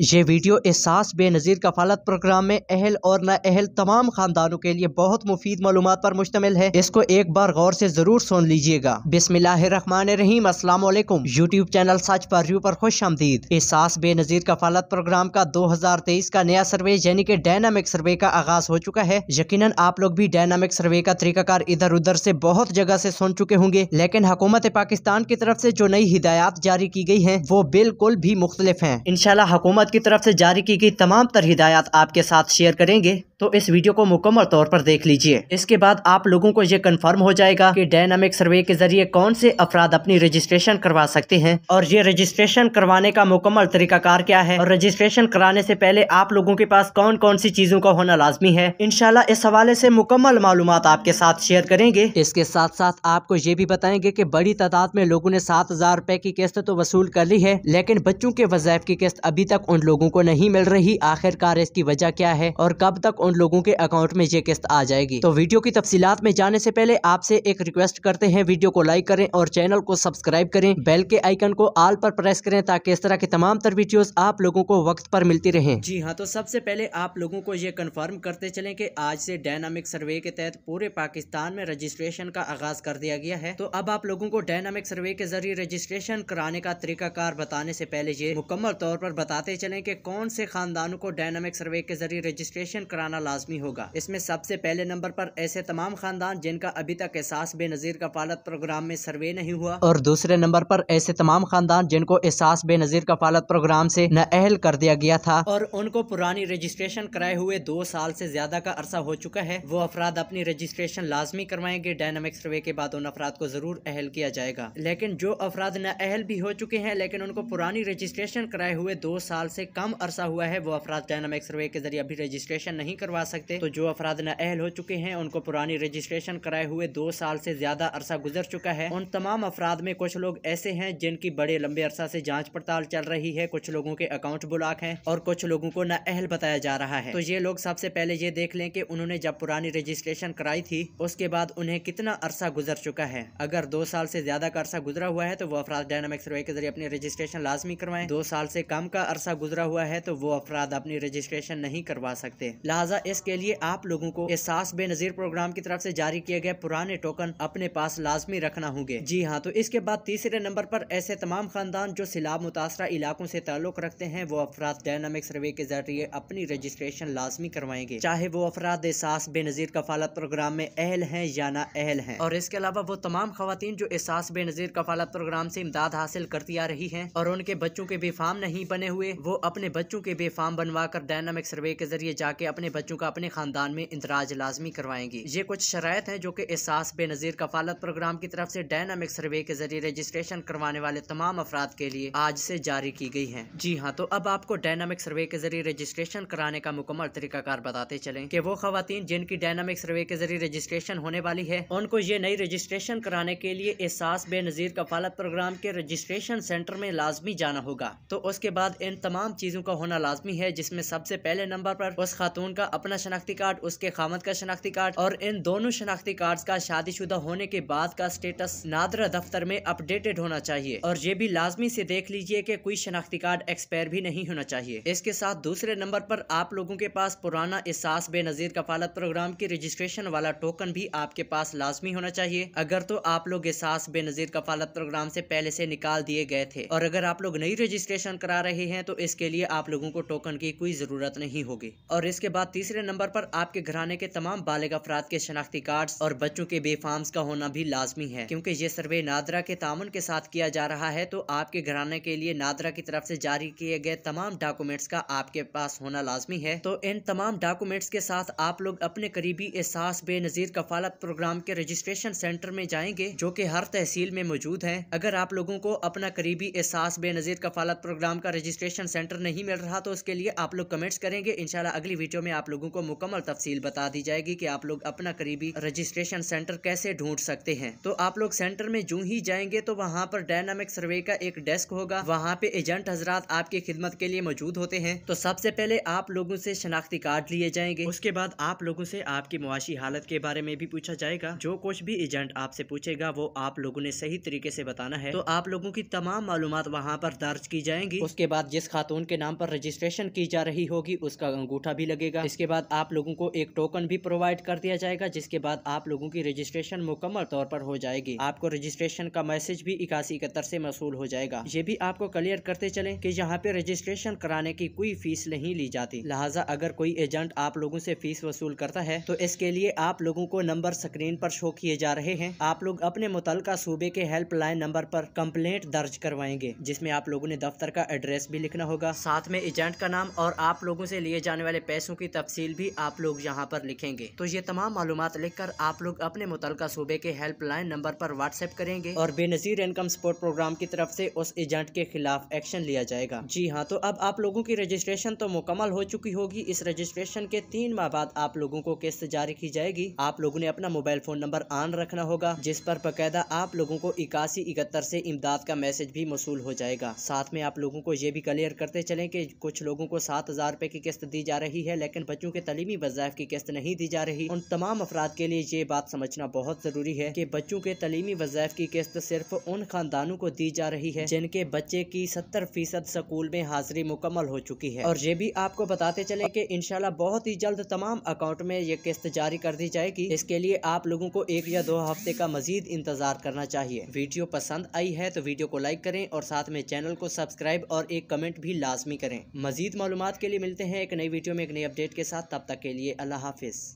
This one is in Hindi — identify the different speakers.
Speaker 1: ये वीडियो एहसास बेनज़ीर कफालत प्रोग्राम में अहल और अहल तमाम खानदानों के लिए बहुत मुफीद मालूम पर मुश्तमिल है इसको एक बार गौर से ज़रूर सुन लीजिएगा बिसमीम अस्सलाम वालेकुम यूट्यूब चैनल सच पर यू पर खुश आमदीद एहसास बेनज़ीर कफालत प्रोग्राम का दो हज़ार तेईस का नया सर्वे यानी कि डायनामिक सर्वे का आगाज़ हो चुका है यकीन आप लोग भी डायनामिक सर्वे का तरीकाकार इधर उधर ऐसी बहुत जगह ऐसी सुन चुके होंगे लेकिन हुकूमत पाकिस्तान की तरफ ऐसी जो नई हिदायत जारी की गयी है वो बिल्कुल भी मुख्तलिफ है इनशाला हुकूमत की तरफ से जारी की गई तमाम तर हिदायत आपके साथ शेयर करेंगे तो इस वीडियो को मुकम्मल तौर पर देख लीजिए इसके बाद आप लोगों को ये कंफर्म हो जाएगा कि डायनामिक सर्वे के जरिए कौन से अफराद अपनी रजिस्ट्रेशन करवा सकते हैं और ये रजिस्ट्रेशन करवाने का मुकम्मल तरीकाकार क्या है और रजिस्ट्रेशन कराने से पहले आप लोगों के पास कौन कौन सी चीजों का होना लाजमी है इनशाला इस हवाले से मुकम्मल मालूम आपके साथ शेयर करेंगे इसके साथ साथ आपको ये भी बताएंगे की बड़ी तादाद में लोगों ने सात हजार रूपए की किस्त तो वसूल कर ली है लेकिन बच्चों के वजायफ की किस्त अभी तक उन लोगों को नहीं मिल रही आखिरकार इसकी वजह क्या है और कब तक उन उन लोगों के अकाउंट में ये किस्त आ जाएगी तो वीडियो की तफसीत में जाने से पहले आपसे एक रिक्वेस्ट करते हैं वीडियो को लाइक करें और चैनल को सब्सक्राइब करें बेल के आइकन को आल पर प्रेस करें ताकि इस तरह की तमाम तर वीडियोस आप लोगों को वक्त पर मिलती रहे जी हाँ तो सबसे पहले आप लोगों को ये कन्फर्म करते चले की आज से डायनामिक सर्वे के तहत पूरे पाकिस्तान में रजिस्ट्रेशन का आगाज कर दिया गया है तो अब आप लोगों को डायनामिक सर्वे के जरिए रजिस्ट्रेशन कराने का तरीकाकार बताने से पहले ये मुकम्मल तौर पर बताते चले की कौन से खानदानों को डायनामिक सर्वे के जरिए रजिस्ट्रेशन कराना लाजमी होगा इसमें सबसे पहले नंबर पर ऐसे तमाम खानदान जिनका अभी तक एहसास बेनज़ीर का फालत प्रोग्राम में सर्वे नहीं हुआ और दूसरे नंबर पर ऐसे तमाम खानदान जिनको एहसास बेनज़ीर का फालत प्रोग्राम से नाअहल कर दिया गया था और उनको पुरानी रजिस्ट्रेशन कराए हुए दो साल से ज्यादा का अरसा हो चुका है वो अफराद अपनी रजिस्ट्रेशन लाजमी करवाएंगे डायनामिक सर्वे के बाद उन अफराद को जरूर अहल किया जाएगा लेकिन जो अफराद अहल भी हो चुके हैं लेकिन उनको पुरानी रजिस्ट्रेशन कराए हुए दो साल से कम अरसा हुआ है वो अफराद डायनामिक सर्वे के जरिए अभी रजिस्ट्रेशन नहीं करवा सकते तो जो अफराद अहल हो चुके हैं उनको पुरानी रजिस्ट्रेशन कराए हुए दो साल से ज्यादा अरसा गुजर चुका है उन तमाम अफराद में कुछ लोग ऐसे हैं जिनकी बड़े लंबे अरसा से जांच पड़ताल चल रही है कुछ लोगों के अकाउंट ब्लॉक हैं और कुछ लोगों को अहल बताया जा रहा है तो ये लोग सबसे पहले ये देख लें कि उन्होंने जब पुरानी रजिस्ट्रेशन कराई थी उसके बाद उन्हें कितना अरसा गुजर चुका है अगर दो साल से ज्यादा का अरसा गुजरा हुआ है तो वो अफराद डायनामिक सर्वे के जरिए अपनी रजिस्ट्रेशन लाजमी करवाएं दो साल से कम का अरसा गुजरा हुआ है तो वो अफराद अपनी रजिस्ट्रेशन नहीं करवा सकते लिहाजा लिहाजा इसके लिए आप लोगों को एहसास बेनजीर प्रोग्राम की तरफ से जारी किए गए पुराने टोकन अपने पास लाजमी रखना होंगे जी हाँ तो इसके बाद तीसरे नंबर पर ऐसे तमाम खानदान जो सिलाब मुतासरा इलाकों से ताल्लुक रखते हैं वो अफराद डायनामिक सर्वे के जरिए अपनी रजिस्ट्रेशन लाजमी करवाएंगे चाहे वो अफराद एहसास बेनजीर कफालत प्रोग्राम में अहल है या ना अहल है और इसके अलावा वो तमाम खातन जो एहसास बेनजीर कफालत प्रोग्राम से इमदाद हासिल करती आ रही है और उनके बच्चों के बेफाम नहीं बने हुए वो अपने बच्चों के बेफाम बनवा कर डायनामिक सर्वे के जरिए जाके अपने बच्चों का अपने खानदान में इंदराज लाजमी करवाएंगी ये कुछ शरात है जो की एहसास बेनजीर कफालत प्रोग्राम की तरफ ऐसी डायनामिक सर्वे के जरिए रजिस्ट्रेशन करवाने वाले तमाम अफराद के लिए आज ऐसी जारी की गयी है जी हाँ तो अब आपको डायनामिक सर्वे के जरिए रजिस्ट्रेशन कराने का मुकम्मल तरीकाकार बताते चले की वो खातन जिनकी डायनामिक सर्वे के जरिए रजिस्ट्रेशन होने वाली है उनको ये नई रजिस्ट्रेशन कराने के लिए एहसास बेनजीर कफालत प्रोग्राम के रजिस्ट्रेशन सेंटर में लाजमी जाना होगा तो उसके बाद इन तमाम चीज़ों का होना लाजमी है जिसमें सबसे पहले नंबर पर उस खातून का अपना शनाख्ती कार्ड उसके खामद का शनाख्ती कार्ड और इन दोनों शनाख्ती कार्ड का शादीशुदा होने के बाद का स्टेटस नादरा दफ्तर में अपडेटेड होना चाहिए और ये भी लाजमी से देख लीजिए की कोई शनाख्ती कार्ड एक्सपायर भी नहीं होना चाहिए इसके साथ दूसरे नंबर आरोप आप लोगों के पास पुराना एहसास बेनजीर कफालत प्रोग्राम की रजिस्ट्रेशन वाला टोकन भी आपके पास लाजमी होना चाहिए अगर तो आप लोग एहसास बेनजीर कफालत प्रोग्राम से पहले ऐसी निकाल दिए गए थे और अगर आप लोग नई रजिस्ट्रेशन करा रहे हैं तो इसके लिए आप लोगों को टोकन की कोई जरूरत नहीं होगी और इसके बाद तीसरे नंबर पर आपके घराने के तमाम बालिग अफराद के शनाख्ती कार्ड और बच्चों के बेफार्म का होना भी लाजमी है क्योंकि ये सर्वे नादरा के तामन के साथ किया जा रहा है तो आपके घराने के लिए नादरा की तरफ से जारी किए गए तमाम डॉक्यूमेंट्स का आपके पास होना लाजमी है तो इन तमाम डॉक्यूमेंट्स के साथ आप लोग अपने करीबी एहसास बेनजीर कफालत प्रोग्राम के रजिस्ट्रेशन सेंटर में जाएंगे जो की हर तहसील में मौजूद है अगर आप लोगों को अपना करीबी एहसास बेनजीर कफालत प्रोग्राम का रजिस्ट्रेशन सेंटर नहीं मिल रहा तो उसके लिए आप लोग कमेंट्स करेंगे इनशाला अगली वीडियो में आप लोगों को मुकम्मल तफसील बता दी जाएगी कि आप लोग अपना करीबी रजिस्ट्रेशन सेंटर कैसे ढूंढ सकते हैं तो आप लोग सेंटर में जू ही जाएंगे तो वहाँ पर डायनामिक सर्वे का एक डेस्क होगा वहाँ पे एजेंट हजरात आपकी खिदमत के लिए मौजूद होते हैं तो सबसे पहले आप लोगों से शनाख्ती कार्ड लिए जाएंगे उसके बाद आप लोगों से आपकी मुआशी हालत के बारे में भी पूछा जाएगा जो कुछ भी एजेंट आपसे पूछेगा वो आप लोगों ने सही तरीके ऐसी बताना है तो आप लोगों की तमाम मालूम वहाँ पर दर्ज की जाएंगी उसके बाद जिस खातून के नाम पर रजिस्ट्रेशन की जा रही होगी उसका अंगूठा भी लगेगा इसके उसके बाद आप लोगों को एक टोकन भी प्रोवाइड कर दिया जाएगा जिसके बाद आप लोगों की रजिस्ट्रेशन मुकम्मल तौर पर हो जाएगी आपको रजिस्ट्रेशन का मैसेज भी इक्यासी इकहत्तर से मसूल हो जाएगा ये भी आपको क्लियर करते चले की यहाँ पे रजिस्ट्रेशन कराने की कोई फीस नहीं ली जाती लिहाजा अगर कोई एजेंट आप लोगों से फीस वसूल करता है तो इसके लिए आप लोगों को नंबर स्क्रीन पर शो किए जा रहे हैं आप लोग अपने मुतल सूबे के हेल्पलाइन नंबर पर कंप्लेंट दर्ज करवाएंगे जिसमें आप लोगों ने दफ्तर का एड्रेस भी लिखना होगा साथ में एजेंट का नाम और आप लोगों से लिए जाने वाले पैसों की तफसी तफसील भी आप लोग यहाँ पर लिखेंगे तो ये तमाम मालूम लिख कर आप लोग अपने मुतल सूबे के हेल्पलाइन नंबर पर व्हाट्सएप करेंगे और बेनजीर इनकम सपोर्ट प्रोग्राम की तरफ से उस एजेंट के खिलाफ एक्शन लिया जाएगा जी हाँ तो अब आप लोगों की रजिस्ट्रेशन तो मुकम्मल हो चुकी होगी इस रजिस्ट्रेशन के तीन माह बाद आप लोगों को किस्त जारी की जाएगी आप लोगों ने अपना मोबाइल फोन नंबर ऑन रखना होगा जिस पर बकायदा आप लोगों को इक्यासी इकहत्तर ऐसी इमदाद का मैसेज भी मौसू हो जाएगा साथ में आप लोगों को ये भी क्लियर करते चले की कुछ लोगों को सात हजार रूपए की किस्त दी जा रही है लेकिन बच्चों के तलीमी वजायफ की किस्त नहीं दी जा रही उन तमाम अफराद के लिए ये बात समझना बहुत ज़रूरी है की बच्चों के तलीमी वजायफ की किस्त सिर्फ उन खानदानों को दी जा रही है जिनके बच्चे की सत्तर फीसद स्कूल में हाजिरी मुकम्मल हो चुकी है और ये भी आपको बताते चले की इनशाला बहुत ही जल्द तमाम अकाउंट में ये किस्त जारी कर दी जाएगी इसके लिए आप लोगों को एक या दो हफ्ते का मजीद इंतजार करना चाहिए वीडियो पसंद आई है तो वीडियो को लाइक करें और साथ में चैनल को सब्सक्राइब और एक कमेंट भी लाजमी करें मजीद मालूम के लिए मिलते हैं एक नई वीडियो में एक नई अपडेट के के साथ तब तक के लिए अल्लाह हाफिज़